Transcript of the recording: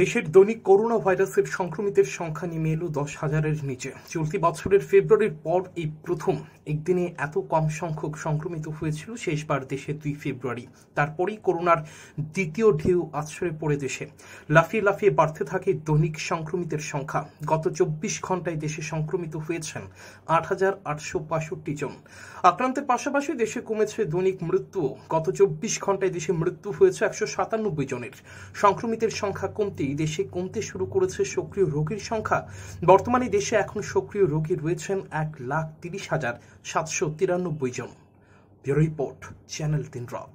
দেশের দৈনিক করোনা ভাইরাসের সংক্রমিতের সংখ্যা নেমে এলো দশ হাজারের নিচে চলতি বছরের ফেব্রুয়ারির পর এই প্রথম একদিনে এত কম সংখ্যক সংক্রমিত হয়েছিল শেষবার দেশে দুই ফেব্রুয়ারি তারপরেই করোনার দ্বিতীয় ঢেউ আশ্রয়ে পড়ে দেশে লাফিয়ে লাফিয়ে বাড়তে থাকে দৈনিক সংক্রমিতের সংখ্যা গত চব্বিশ ঘন্টায় দেশে সংক্রমিত হয়েছেন আট হাজার আটশো বাষট্টি জন আক্রান্তের পাশাপাশি দেশে কমেছে দৈনিক মৃত্যুও গত চব্বিশ ঘন্টায় দেশে মৃত্যু হয়েছে একশো সাতানব্বই জনের সংক্রমিতের সংখ্যা কম মধ্যেই দেশে কমতে শুরু করেছে সক্রিয় রোগীর সংখ্যা বর্তমানে দেশে এখন সক্রিয় রোগী রয়েছেন এক লাখ তিরিশ হাজার সাতশো তিরানব্বই জন ব্যুরো রিপোর্ট চ্যানেল তিন রথ